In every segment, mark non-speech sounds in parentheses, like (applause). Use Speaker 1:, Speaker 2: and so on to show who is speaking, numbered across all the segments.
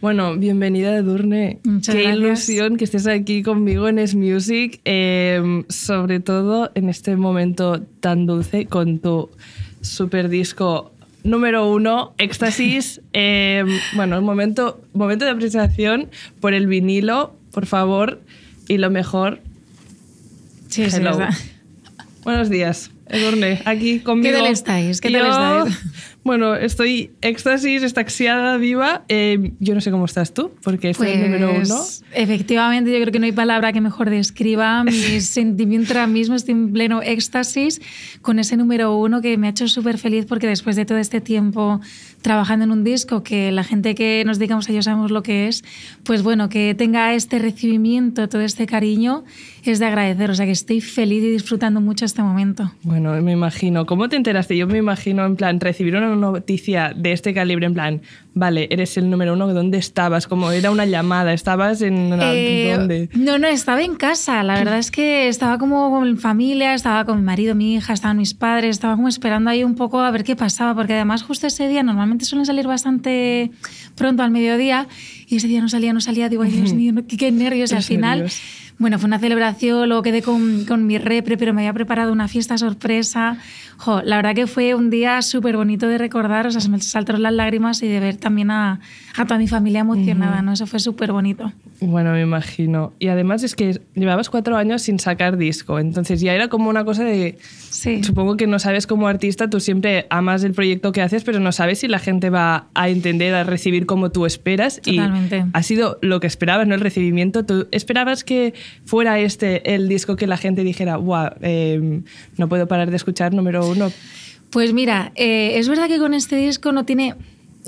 Speaker 1: Bueno, bienvenida Edurne. Qué ilusión que estés aquí conmigo en Es Music, em, sobre todo en este momento tan dulce con tu super disco número uno, Éxtasis. (laughs) Em, bueno, un momento, momento de apreciación por el vinilo, por favor, y lo mejor. Sí, Buenos días. Edurne, aquí conmigo. ¿Qué tal estáis? ¿Qué tal estáis? Bueno, estoy éxtasis, estaxiada, viva. Eh, yo no sé cómo estás tú, porque el número uno. Pues,
Speaker 2: efectivamente, yo creo que no hay palabra que mejor describa mi (laughs) sentimiento ahora mismo. Estoy en pleno éxtasis con ese número uno que me ha hecho súper feliz porque después de todo este tiempo trabajando en un disco, que la gente que nos dedicamos a ello sabemos lo que es, pues bueno, que tenga este recibimiento, todo este cariño, es de agradecer. O sea que estoy feliz y disfrutando mucho este momento.
Speaker 1: Bueno, me imagino. ¿Cómo te enteraste? Yo me imagino en plan recibir una noticia de este calibre en plan, vale, eres el número uno, ¿dónde estabas? Como era una llamada, ¿estabas en eh,
Speaker 2: No, no, estaba en casa. La verdad es que estaba como con familia, estaba con mi marido, mi hija, estaban mis padres, estaba como esperando ahí un poco a ver qué pasaba, porque además justo ese día normalmente suelen salir bastante pronto al mediodía y ese día no salía, no salía, digo, ay Dios mío, qué, nervios. (laughs) al final, bueno, fue una celebración, luego quedé con, con, mi repre, pero me había preparado una fiesta sorpresa. Jo, la verdad que fue un día súper bonito de recordar, o sea, se me saltaron las lágrimas y de ver también a, toda mi familia emocionada, ¿no? Eso fue súper bonito.
Speaker 1: Bueno, me imagino. Y además es que llevabas cuatro años sin sacar disco, entonces ya era como una cosa de... Sí. Supongo que no sabes como artista, tú siempre amas el proyecto que haces, pero no sabes si la gente va a entender, a recibir como tú esperas. Y ha sido lo que esperabas, ¿no? El recibimiento. ¿Tú esperabas que fuera este el disco que la gente dijera, guau, em, no puedo parar de escuchar número uno?
Speaker 2: Pues mira, eh, es verdad que con este disco no tiene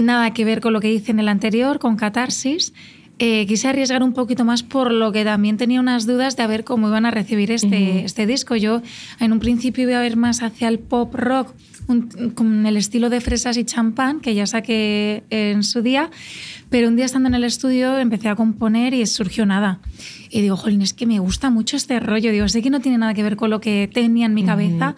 Speaker 2: nada que ver con lo que hice en el anterior, con Catarsis. Eh, quise arriesgar un poquito más por lo que también tenía unas dudas de ver cómo iban a recibir este, este, disco. Yo en un principio iba a ver más hacia el pop rock, con el estilo de fresas y champán que ya saqué en su día, pero un día estando en el estudio empecé a componer y surgió nada. Y digo, jolín, es que me gusta mucho este rollo. Digo, sé que no tiene nada que ver con lo que tenía en mi cabeza,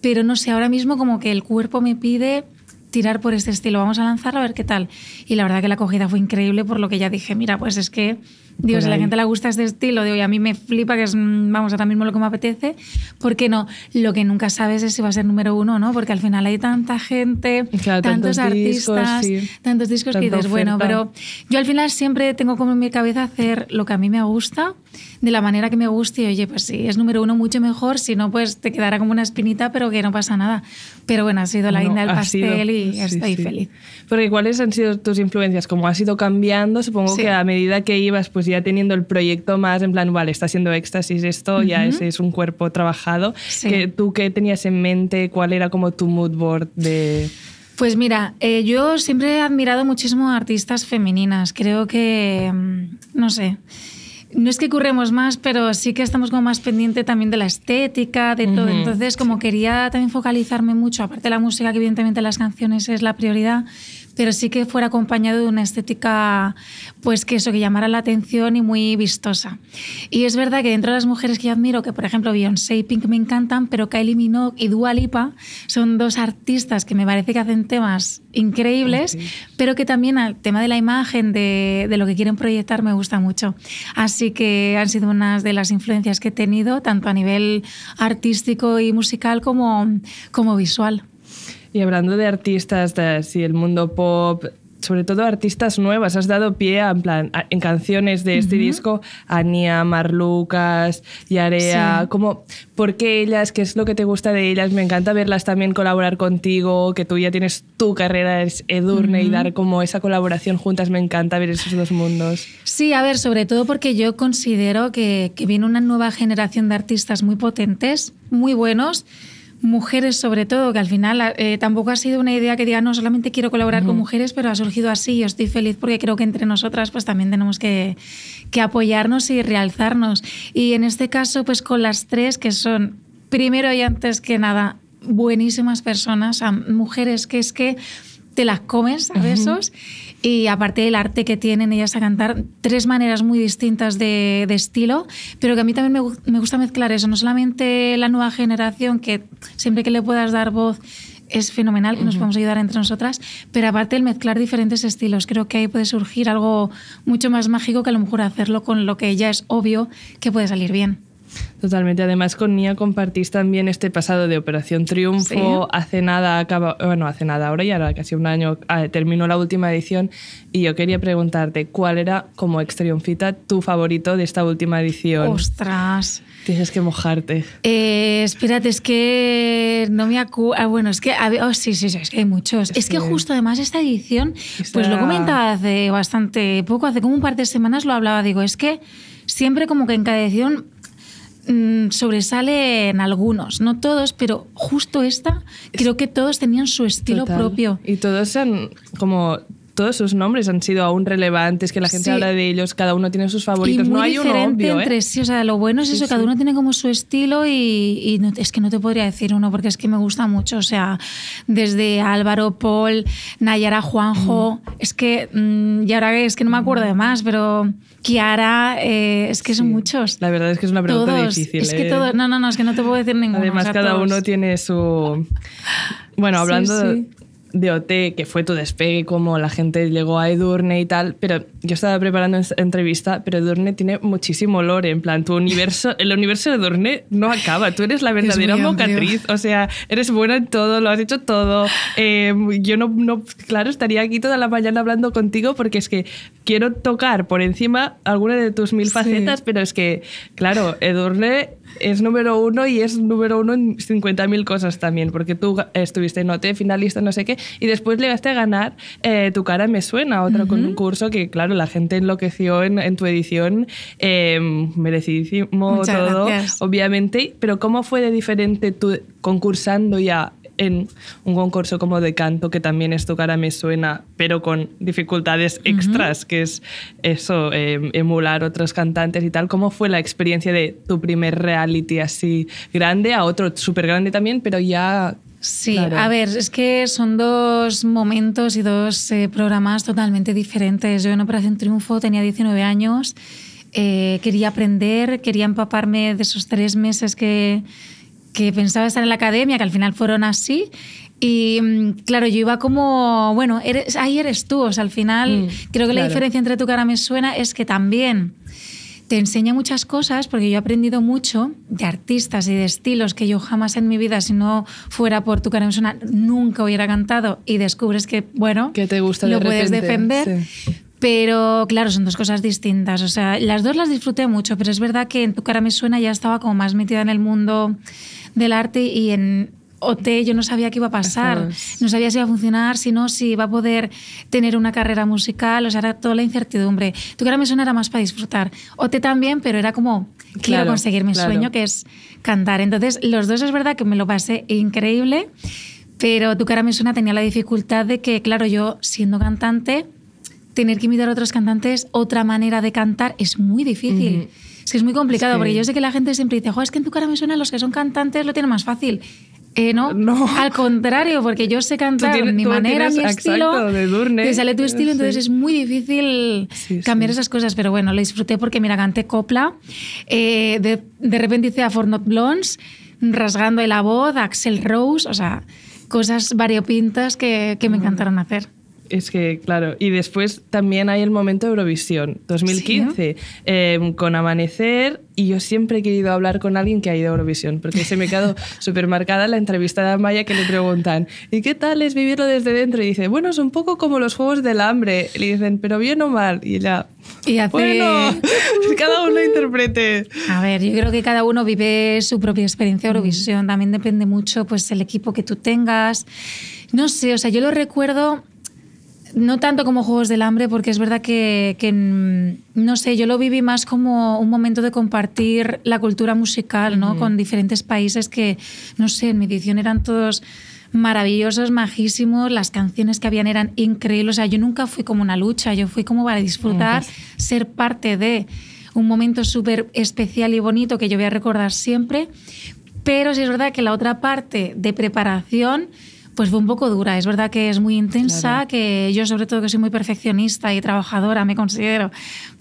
Speaker 2: pero no sé, ahora mismo como que el cuerpo me pide tirar por este estilo, vamos a lanzarlo a ver qué tal. Y la verdad que la acogida fue increíble, por lo que ya dije, mira, pues es que Digo, a la gente le gusta este estilo, digo, y a mí me flipa, que es, vamos, ahora mismo lo que me apetece, ¿por qué no? Lo que nunca sabes es si va a ser número uno, ¿no? Porque al final hay tanta gente, tantos, artistas, tantos discos que dices, bueno, pero yo al final siempre tengo como en mi cabeza hacer lo que a mí me gusta, de la manera que me guste, y oye, pues sí, es número uno mucho mejor, si no, pues te quedará como una espinita, pero que no pasa nada. Pero bueno, ha sido la del pastel y estoy feliz. Pero
Speaker 1: ¿cuáles han sido tus influencias? Como ha sido cambiando, supongo que a medida que ibas, pues ya teniendo el proyecto más en plan, vale, está siendo éxtasis esto, ya es, es, un cuerpo trabajado. ¿Tú qué tenías en mente? ¿Cuál era como tu mood board de...?
Speaker 2: Pues mira, eh, yo siempre he admirado muchísimo a artistas femeninas. Creo que, mm, no sé, no es que curremos más, pero sí que estamos como más pendiente también de la estética, de todo. Entonces, como quería también focalizarme mucho, aparte de la música, que evidentemente las canciones es la prioridad, pero sí que fuera acompañado de una estética, pues que eso, que llamara la atención y muy vistosa. Y es verdad que dentro de las mujeres que yo admiro, que por ejemplo Beyoncé y Pink me encantan, pero Kylie Minogue y Dua Lipa son dos artistas que me parece que hacen temas increíbles, pero que también al tema de la imagen, de, lo que quieren proyectar, me gusta mucho. Así que han sido unas de las influencias que he tenido, tanto a nivel artístico y musical como visual.
Speaker 1: Y hablando de artistas, y el mundo pop, sobre todo artistas nuevas, has dado pie en, plan, en canciones de este disco a Marlucas, Yarea, area como, ¿por qué ellas? ¿Qué es lo que te gusta de ellas? Me encanta verlas también colaborar contigo, que tú ya tienes tu carrera, es Edurne, y dar como esa colaboración juntas, me encanta ver esos dos mundos.
Speaker 2: Sí, a ver, sobre todo porque yo considero que viene una nueva generación de artistas muy potentes, muy buenos, mujeres sobre todo, que al final eh, tampoco ha sido una idea que diga, no, solamente quiero colaborar con mujeres, pero ha surgido así y estoy feliz porque creo que entre nosotras pues también tenemos que, apoyarnos y realzarnos. Y en este caso pues con las tres que son, primero y antes que nada, buenísimas personas, mujeres que es que te las comes a besos y aparte del arte que tienen ellas a cantar, tres maneras muy distintas de, estilo, pero que a mí también me, gusta mezclar eso, no solamente la nueva generación, que siempre que le puedas dar voz es fenomenal, que nos podemos ayudar entre nosotras, pero aparte el mezclar diferentes estilos, creo que ahí puede surgir algo mucho más mágico que a lo mejor hacerlo con lo que ya es obvio que puede salir bien.
Speaker 1: Totalmente. Además, con Nia compartís también este pasado de Operación Triunfo. Hace nada, acaba, bueno, hace nada ahora, ya ahora casi un año, ah, terminó la última edición y yo quería preguntarte cuál era, como ex triunfita, tu favorito de esta última edición.
Speaker 2: ¡Ostras!
Speaker 1: Tienes que mojarte.
Speaker 2: Eh, espérate, es que no me acuerdo. Ah, bueno, es que. Oh, sí, sí, sí, es que hay muchos. Es, que, justo además esta edición, pues lo comentaba hace bastante poco, hace como un par de semanas lo hablaba, digo, es que siempre como que en cada edición mmm, sobresalen algunos, no todos, pero justo esta, creo que todos tenían su estilo propio. Y todos son
Speaker 1: como todos sus nombres han sido aún relevantes, que la gente habla de ellos, cada uno tiene sus favoritos. no hay diferente ¿eh? entre
Speaker 2: sí. O sea, lo bueno es eso, cada uno tiene como su estilo y, es que no te podría decir uno porque es que me gusta mucho. O sea, desde Álvaro, Paul, Nayara, Juanjo, mm. es que, mm, y ahora es que no me acuerdo de más, pero Kiara, eh, es que son muchos. La
Speaker 1: verdad es que es una pregunta todos, difícil. Es que ¿eh?
Speaker 2: no, no, no, es que no te puedo decir ninguno. Además, cada uno
Speaker 1: tiene su... Bueno, hablando, de de OT, que fue tu despegue, cómo la gente llegó a Edurne y tal, pero yo estaba preparando esta entrevista, pero Edurne tiene muchísimo olor. en plan, tu universo, (laughs) el universo de Edurne no acaba, tú eres la verdadera mocatriz, o sea, eres buena en todo, lo has hecho todo, em, yo no, claro, estaría aquí toda la mañana hablando contigo porque es que quiero tocar por encima alguna de tus mil facetas, pero es que, claro, Edurne es número uno y es número uno en 50.000 cosas también, porque tú estuviste en OT, finalista, no sé qué, y después llegaste a ganar eh, Tu cara me suena, otro con un concurso que, claro, la gente enloqueció en, tu edición, eh, merecidísimo todo, obviamente, pero ¿cómo fue de diferente tú concursando ya en un concurso como de canto, que también esto cara me suena, pero con dificultades extras, que es eso, em, emular otros cantantes y tal. ¿Cómo fue la experiencia de tu primer reality así grande a otro súper grande también, pero ya Sí, a ver, es
Speaker 2: que son dos momentos y dos eh, programas totalmente diferentes. Yo en Operación Triunfo tenía 19 años, eh, quería aprender, quería empaparme de esos tres meses que, que pensaba estar en la academia, que al final fueron así. Y mm, claro, yo iba como, bueno, eres, ahí eres tú, o sea, al final mm, creo que la diferencia entre tu cara me suena es que también te enseña muchas cosas, porque yo he aprendido mucho de artistas y de estilos que yo jamás en mi vida, si no fuera por tu cara me suena, nunca hubiera cantado y descubres que, bueno, que te gusta lo puedes defender. Pero claro, son dos cosas distintas. O sea, las dos las disfruté mucho, pero es verdad que en tu cara me suena ya estaba como más metida en el mundo del arte y en, OT, yo no sabía qué iba a pasar, no sabía si iba a funcionar, si no, si iba a poder tener una carrera musical, o sea, era toda la incertidumbre. Tu cara me suena era más para disfrutar. OT también, pero era como, quiero conseguir mi sueño, que es cantar. Entonces, los dos es verdad que me lo pasé increíble, pero tu cara me suena tenía la dificultad de que, claro, yo siendo cantante, tener que imitar a otros cantantes, otra manera de cantar, es muy difícil. Es que es muy complicado, porque yo sé que la gente siempre dice, es que en tu cara me suena. los que son cantantes, lo tienen más fácil. Eh, no. no. al contrario, porque yo sé cantar mi manera, mi estilo. te sale tu estilo, entonces es muy difícil cambiar esas cosas. Pero bueno, lo disfruté porque, mira, canté copla. Eh, de, repente hice a Fornot Blondes, rasgando la voz, Axel Rose, o sea, cosas variopintas que me encantaron hacer. Es que,
Speaker 1: claro. Y después también hay el momento Eurovisión, 2015, em, con Amanecer. Y yo siempre he querido hablar con alguien que ha ido a Eurovisión, porque se me quedó (laughs) súper marcada la entrevista de Amaya que le preguntan, ¿y qué tal es vivirlo desde dentro? Y dice, bueno, es un poco como los Juegos
Speaker 2: del Hambre. Le dicen, pero bien o mal. Y ella, y bueno, (laughs) cada uno interprete. A ver, yo creo que cada uno vive su propia experiencia mm. Eurovisión. También depende mucho pues el equipo que tú tengas. No sé, o sea, yo lo recuerdo no tanto como Juegos del Hambre, porque es verdad que, mm, no sé, yo lo viví más como un momento de compartir la cultura musical, ¿no? Con diferentes países que, no sé, en mi edición eran todos maravillosos, majísimos, las canciones que habían eran increíbles, o sea, yo nunca fui como una lucha, yo fui como para disfrutar, ser parte de un momento súper especial y bonito que yo voy a recordar siempre, pero sí es verdad que la otra parte de preparación pues fue un poco dura. Es verdad que es muy intensa, que yo sobre todo que soy muy perfeccionista y trabajadora, me considero.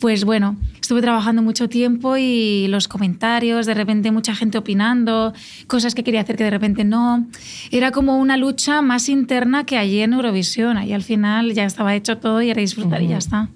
Speaker 2: Pues bueno, estuve trabajando mucho tiempo y los comentarios, de repente mucha gente opinando, cosas que quería hacer que de repente no. Era como una lucha más interna que allí en Eurovisión. Allí al final ya estaba hecho todo y era disfrutar y ya está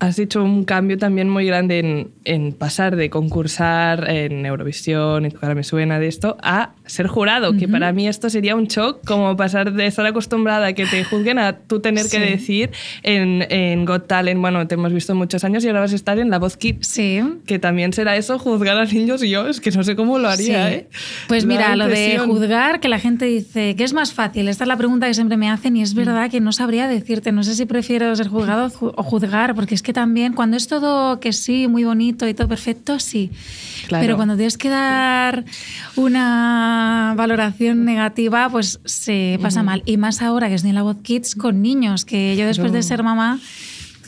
Speaker 1: has hecho un cambio también muy grande en, en pasar de concursar en Eurovisión y tocar Me Suena de esto a ser jurado, que para mí esto sería un shock, como pasar de estar acostumbrada a que te juzguen a tú tener que decir en, en, Got Talent, bueno, te hemos visto muchos años y ahora vas a estar en La Voz Kids. Sí. Que también será eso, juzgar a niños y yo, es que no sé cómo lo haría, ¿eh?
Speaker 2: Pues mira, lo de juzgar, que la gente dice, ¿qué es más fácil? Esta es la pregunta que siempre me hacen y es mm. verdad que no sabría decirte, no sé si prefiero ser juzgado o juzgar, porque es que que también cuando es todo que sí, muy bonito y todo perfecto, sí. Pero cuando tienes que dar una valoración negativa, pues se pasa mal. Y más ahora que es en la voz Kids con niños, que yo después de ser mamá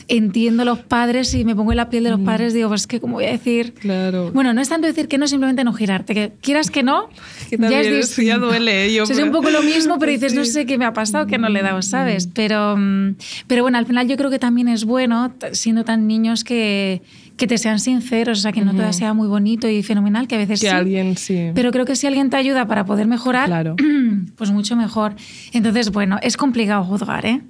Speaker 2: entiendo los padres y me pongo en la piel de los mm. padres, digo, pues que cómo voy a decir. Claro. Bueno, no es tanto decir que no, simplemente no girarte, que quieras que no, que ya es eso ya duele. ¿eh? Yo, Es un poco lo (laughs) mismo, pero dices, no sé qué me ha pasado, que no le he dado, mm. ¿sabes? Pero, mm, pero bueno, al final yo creo que también es bueno, siendo tan niños, que, que te sean sinceros, o sea, que no todo sea muy bonito y fenomenal, que a veces que
Speaker 1: alguien sí. Pero
Speaker 2: creo que si alguien te ayuda para poder mejorar, claro. (clears throat) pues mucho mejor. Entonces, bueno, es complicado juzgar, ¿eh?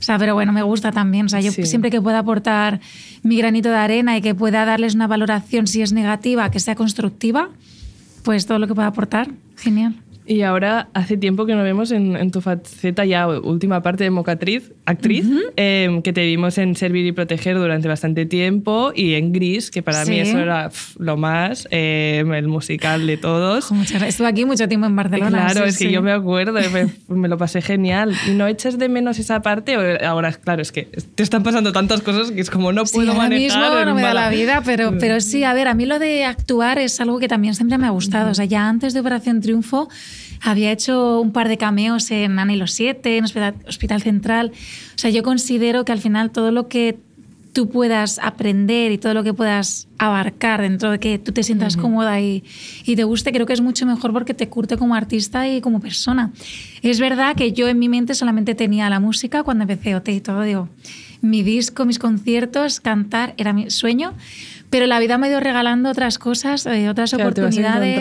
Speaker 2: O sea, pero bueno, me gusta también. O sea, yo siempre que pueda aportar mi granito de arena y que pueda darles una valoración, si es negativa, que sea constructiva, pues todo lo que pueda aportar, genial.
Speaker 1: Y ahora hace tiempo que nos vemos en, tu faceta ya última parte de mocatriz, actriz, em, que te vimos en Servir y Proteger durante bastante tiempo y en Gris, que para mí eso era lo más, em, el musical de todos.
Speaker 2: Estuve aquí mucho tiempo en
Speaker 1: Barcelona. Claro, es que yo me acuerdo, me, lo pasé genial. no echas de menos esa parte? Ahora, claro, es que te están pasando tantas cosas que es como no puedo manejar. no la vida,
Speaker 2: pero, mm. pero sí, a ver, a mí lo de actuar es algo que también siempre me ha gustado. O sea, ya antes de Operación Triunfo... Había hecho un par de cameos en Ana y los Siete, en Hospital, Central. O sea, yo considero que al final todo lo que tú puedas aprender y todo lo que puedas abarcar dentro de que tú te sientas cómoda y, y, te guste, creo que es mucho mejor porque te curte como artista y como persona. Es verdad que yo en mi mente solamente tenía la música cuando empecé OT y todo, digo, mi disco, mis conciertos, cantar era mi sueño, pero la vida me ha ido regalando otras cosas, eh, otras claro, oportunidades.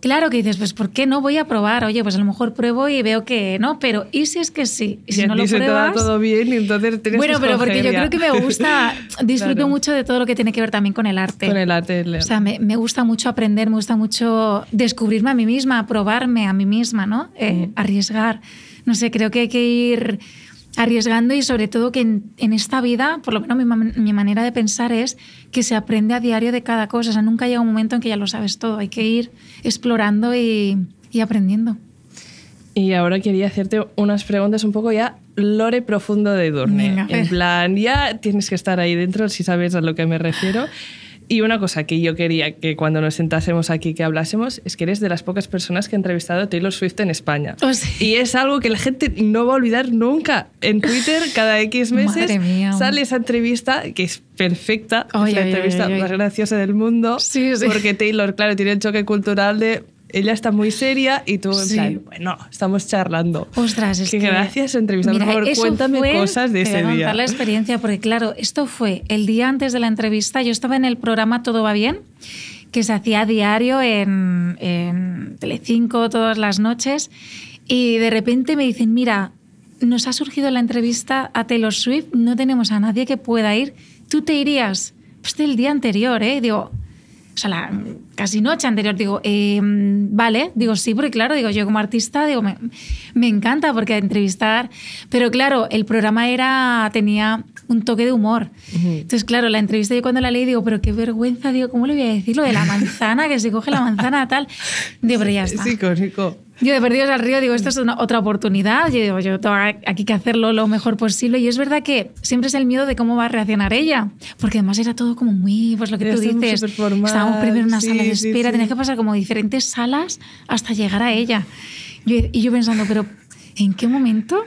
Speaker 2: Claro que dices, pues ¿por qué no voy a probar? Oye, pues a lo mejor pruebo y veo que no, pero ¿y si es que sí? Y si no lo se te da todo
Speaker 1: bien y entonces tienes Bueno, pero porque yo creo que me gusta, (laughs) disfruto mucho
Speaker 2: de todo lo que tiene que ver también con el arte. Con el arte, O sea, me, gusta mucho aprender, me gusta mucho descubrirme a mí misma, probarme a mí misma, ¿no? Eh, arriesgar. No sé, creo que hay que ir arriesgando y sobre todo que en, esta vida, por lo menos mi, manera de pensar es que se aprende a diario de cada cosa, o sea, nunca llega un momento en que ya lo sabes todo, hay que ir explorando y, aprendiendo.
Speaker 1: Y ahora quería hacerte unas preguntas un poco ya lore profundo de Durne. en pues. plan, ya tienes que estar ahí dentro si sabes a lo que me refiero. Y una cosa que yo quería que cuando nos sentásemos aquí que hablásemos es que eres de las pocas personas que ha entrevistado a Taylor Swift en España. Oh, y es algo que la gente no va a olvidar nunca. En Twitter, cada X meses sale esa entrevista que es perfecta, es la entrevista más graciosa del mundo, porque Taylor, claro, tiene el choque cultural de ella está muy seria y tú, bueno, estamos charlando. Ostras,
Speaker 2: es que... Gracias, entrevista. por favor, cuéntame cosas de ese voy a la experiencia, porque claro, esto fue el día antes de la entrevista. Yo estaba en el programa Todo va bien, que se hacía a diario en, en Telecinco todas las noches. Y de repente me dicen, mira, nos ha surgido la entrevista a Taylor Swift, no tenemos a nadie que pueda ir. ¿Tú te irías? Pues el día anterior, ¿eh? Digo, o sea, la casi noche anterior, digo, em, vale, digo, sí, porque claro, digo, yo como artista, digo, me, encanta porque entrevistar, pero claro, el programa era, tenía un toque de humor. Entonces, claro, la entrevista yo cuando la leí, digo, pero qué vergüenza, digo, ¿cómo le voy a decir lo de la manzana, que se coge la manzana, tal? Digo, pero ya está. Sí, yo de perdidos al río digo, esta es otra oportunidad, yo digo, yo tengo aquí que hacerlo lo mejor posible y es verdad que siempre es el miedo de cómo va a reaccionar ella, porque además era todo como muy, pues lo que tú dices, estábamos primero en una sala de espera, tenés que pasar como diferentes salas hasta llegar a ella. y yo pensando, pero ¿en qué momento?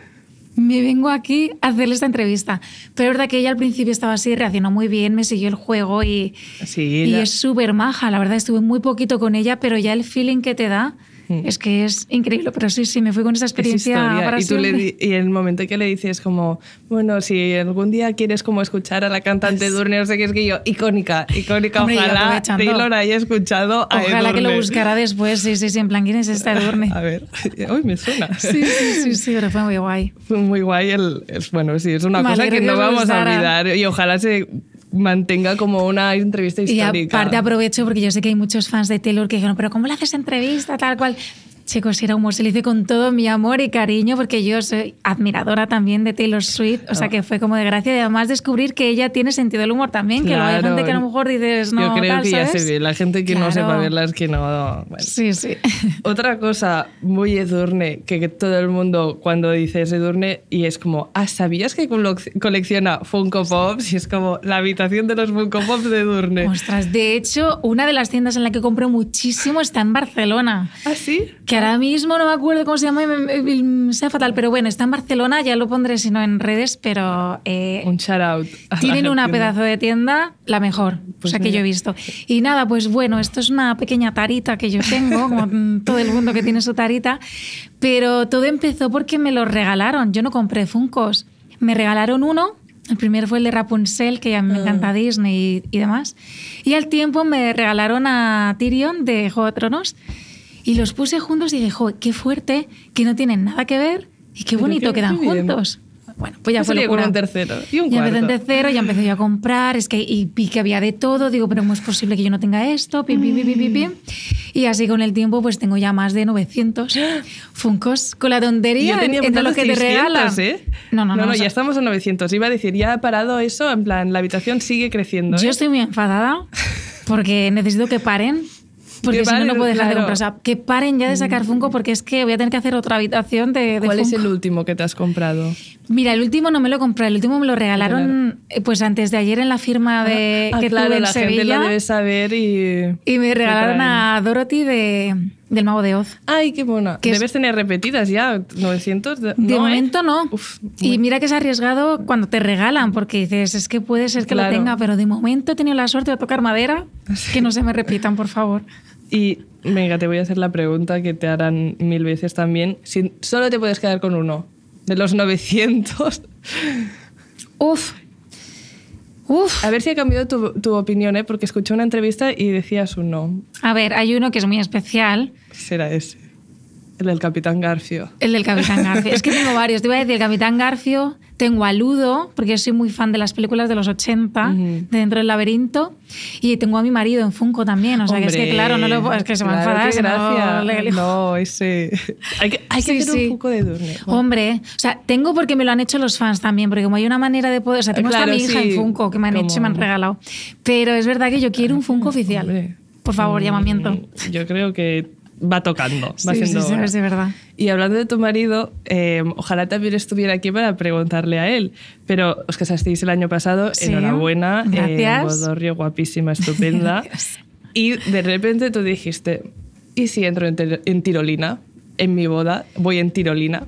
Speaker 2: me vengo aquí a hacerle esta entrevista. Pero es verdad que ella al principio estaba así, reaccionó muy bien, me siguió el juego y, y es súper maja. La verdad estuve muy poquito con ella, pero ya el feeling que te da es que es increíble, pero sí, sí, me fui con esa experiencia. y, tú le,
Speaker 1: y el momento que le dices como, bueno, si algún día quieres como escuchar a la cantante pues Durne, no sé qué es que yo, icónica, icónica, ojalá Taylor haya escuchado a Ojalá que lo buscara
Speaker 2: después, sí, sí, sí, en plan, ¿quién es esta Durne
Speaker 1: (laughs) a ver, hoy me suena. (laughs) sí, sí, sí, sí, pero fue muy guay. Fue muy guay, el, bueno, sí, es una cosa que no vamos a olvidar y ojalá se
Speaker 2: mantenga como una entrevista histórica. Y aparte aprovecho porque yo sé que hay muchos fans de Taylor que dijeron, pero ¿cómo le haces entrevista tal cual? Chicos, era humor se lo hice con todo mi amor y cariño, porque yo soy admiradora también de Taylor Swift, o sea que fue como de gracia. Y además descubrir que ella tiene sentido del humor también, que hay gente que a lo mejor dices, no, Yo creo que ya se ve, la
Speaker 1: gente que no sepa verla es que no... Sí, sí. (laughs) Otra cosa muy edurne, que, todo el mundo cuando dices edurne y es como, ah, ¿sabías que colecciona Funko Pops? Y es como la habitación de los Funko Pops de edurne. Ostras,
Speaker 2: de hecho, una de las tiendas en la que compro muchísimo está en Barcelona. ¿Ah, sí? que ahora mismo no me acuerdo cómo se llama, sea fatal, pero bueno, está en Barcelona, ya lo pondré si no en redes, pero... Eh, un shout out. Tienen una pedazo de tienda, la mejor, pues que yo he visto. Y nada, pues bueno, esto es una pequeña tarita que yo tengo, como (laughs) todo el mundo que tiene su tarita, pero todo empezó porque me lo regalaron, yo no compré Funcos, me regalaron uno. El primero fue el de Rapunzel, que ya me ah. encanta Disney y, y, demás. Y al tiempo me regalaron a Tyrion de Juego de Tronos. Y los puse juntos y dije, jo, qué fuerte, que no tienen nada que ver y qué bonito quedan juntos. Bueno, pues ya fue locura. un
Speaker 1: tercero y un cuarto. empecé
Speaker 2: tercero, ya empecé yo a comprar, es que y vi que había de todo, digo, pero ¿cómo es posible que yo no tenga esto? Y así con el tiempo pues tengo ya más de 900 (gasps) funcos con la tontería yo tenía entre lo que te ¿eh? No, no, no, no, no ya estamos
Speaker 1: en 900. Iba a decir, ya ha parado eso, en plan, la habitación sigue creciendo. Yo ¿eh? estoy
Speaker 2: muy enfadada porque necesito que paren porque si no, no puedo dejar de comprar. que paren ya de sacar mm. Funko porque es que voy a tener que hacer otra habitación de, de ¿Cuál es el
Speaker 1: último que te has comprado?
Speaker 2: Mira, el último no me lo compré, el último me lo regalaron eh, pues antes de ayer en la firma ah, de ah, que claro, tuve en la Sevilla. Gente lo debe saber y... Y me regalaron a Dorothy de, del Mago de Oz. ¡Ay, qué buena! Que Debes
Speaker 1: tener repetidas ya, 900. De, eh? momento
Speaker 2: no. y mira que es arriesgado cuando te regalan, porque dices, es que puede ser que lo la tenga, pero de momento he tenido la suerte de tocar madera, (laughs) que no se me repitan, por favor.
Speaker 1: Y venga, te voy a hacer la pregunta que te harán mil veces también. Si solo te puedes quedar con uno de los 900. Uf. Uf. A ver si ha cambiado tu, opinión, ¿eh? porque escuché
Speaker 2: una entrevista y
Speaker 1: decías uno.
Speaker 2: A ver, hay uno que es muy especial.
Speaker 1: Será ese. El del Capitán Garfio.
Speaker 2: El del Capitán Garfio. es que tengo (laughs) varios. Te iba a decir el Capitán Garfio, tengo a Ludo, porque yo soy muy fan de las películas de los 80, de Dentro del Laberinto, y tengo a mi marido en Funko también. O sea, que es que claro, no lo, es que se claro, a Gracias.
Speaker 1: No, no, ese... (laughs) hay que, hay que hacer un poco
Speaker 2: de Durne. Hombre, o sea, tengo porque me lo han hecho los fans también, porque como hay una manera de poder... O sea, tengo a mi hija en Funko, que me han hecho, me han regalado. Pero es verdad que yo quiero un Funko oficial. Por favor, mm, llamamiento.
Speaker 1: Yo creo que va tocando.
Speaker 2: Va sí, sí, sí, es de verdad.
Speaker 1: Y hablando de tu marido, eh, ojalá también estuviera aquí para preguntarle a él. Pero os casasteis el año pasado, enhorabuena. Eh, Gracias. Eh, río, guapísima, estupenda. (laughs) y de repente tú dijiste, ¿y si entro en, tirolina? En mi boda, voy en tirolina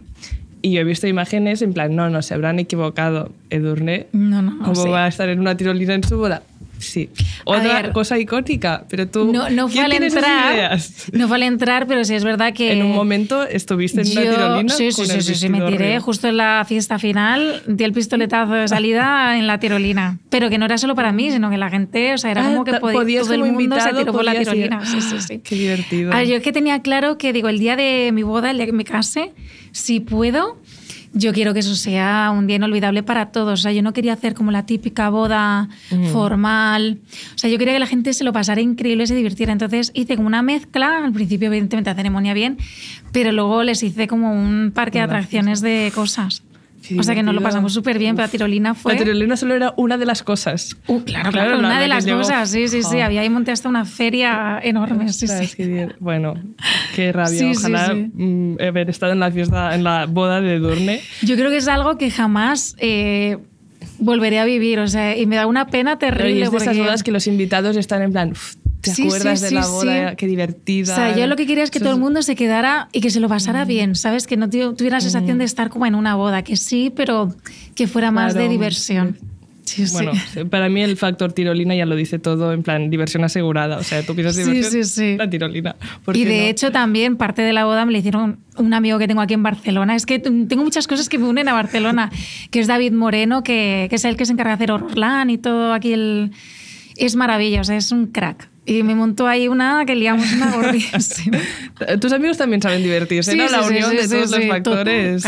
Speaker 1: y yo he visto imágenes en plan, no, no, se habrán equivocado, Edurne. No, no, ¿Cómo va a estar en una tirolina en su boda? Sí. Otra cosa icónica, pero tú. No, no fue al entrar.
Speaker 2: No vale entrar, pero sí es verdad que. En un momento estuviste en una tirolina. Sí, sí, sí, sí, me tiré justo en la fiesta final, di el pistoletazo de salida en la tirolina. Pero que no era solo para mí, sino que la gente, o sea, era ah, como que podía, podías todo el mundo invitado, se tiró por la tirolina. Sí, sí, sí.
Speaker 1: Qué divertido. yo
Speaker 2: es que tenía claro que, digo, el día de mi boda, el día que me case, si puedo yo quiero que eso sea un día inolvidable para todos. O sea, yo no quería hacer como la típica boda formal. O sea, yo quería que la gente se lo pasara increíble, se divirtiera. Entonces hice como una mezcla. Al principio, evidentemente, la ceremonia bien, pero luego les hice como un parque de atracciones de cosas o sea que nos lo pasamos súper bien, pero la tirolina fue... La
Speaker 1: tirolina solo era una de las cosas. Uh, claro, claro, una, de las cosas, sí, sí, sí. Oh. Había
Speaker 2: ahí monté hasta una feria enorme, sí, sí.
Speaker 1: Bueno, qué (laughs) rabia. Ojalá sí, mm, haber estado en la fiesta, en la boda de Durne.
Speaker 2: Yo creo que es algo que jamás... Eh, volveré a vivir, o sea, y me da una pena terrible. Pero y es de esas bodas que los invitados están en plan, ¿Te sí, acuerdas sí, de la boda? Qué
Speaker 1: divertida. O sea, yo lo que
Speaker 2: quería es que todo el mundo se quedara y que se lo pasara mm. bien, ¿sabes? Que no tuviera la mm. sensación de estar como en una boda, que sí, pero que fuera más de diversión.
Speaker 1: Sí, bueno, para mí el factor tirolina ya lo dice todo, en plan, diversión asegurada. O sea, tú piensas diversión, sí, la tirolina. Y de hecho
Speaker 2: también parte de la boda me le hicieron un amigo que tengo aquí en Barcelona. Es que tengo muchas cosas que me unen a Barcelona, (laughs) que es David Moreno, que, es el que se encarga de hacer Orlán y todo aquí. El... Es maravilloso, es un crack. Y me montó ahí una que liamos una gordísima.
Speaker 1: (laughs) Tus amigos también saben divertirse, ¿no? La unión de todos los factores.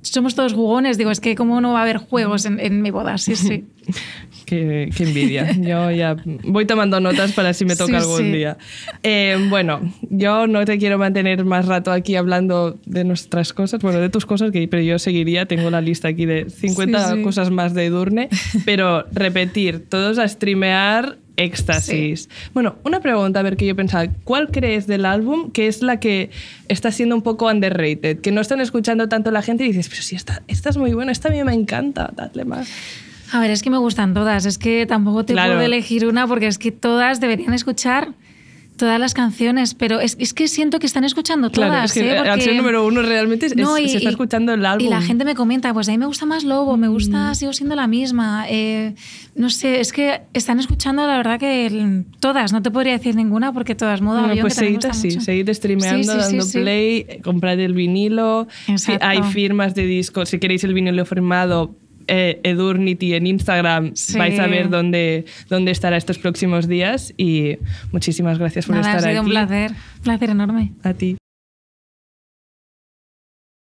Speaker 2: somos, todos jugones. Digo, es que cómo no va a haber juegos en, mi boda, sí, sí.
Speaker 1: (laughs) qué, envidia. Yo ya voy tomando notas para si me toca algún día. Eh, bueno, yo no te quiero mantener más rato aquí hablando de nuestras cosas, bueno, de tus cosas, que, pero yo seguiría, tengo la lista aquí de 50 cosas más de Durne, pero repetir, todos a streamear éxtasis. Bueno, una pregunta, a ver, qué yo pensaba, ¿cuál crees del álbum que es la que está siendo un poco underrated? Que no están escuchando tanto la gente y dices, pero si esta, esta es muy buena, esta a mí me encanta,
Speaker 2: dadle más. A ver, es que me gustan todas, es que tampoco te puedo elegir una porque es que todas deberían escuchar Todas las canciones, pero es, que siento que están escuchando todas. ¿eh? la canción número uno realmente es, que se está escuchando el álbum. Y la gente me comenta, pues a mí me gusta más Lobo, me gusta, mm. sigo siendo la misma. Eh, no sé, es que están escuchando, la verdad, que todas, no te podría decir ninguna porque todas modas. bueno, pues seguid así, seguid streameando, dando play,
Speaker 1: eh, comprad el vinilo. hay firmas de discos, si queréis el vinilo firmado, eh, Edurnity en Instagram vais a ver dónde, dónde estará estos próximos días
Speaker 2: y muchísimas gracias por estar aquí. Ha sido un placer, placer enorme. A ti.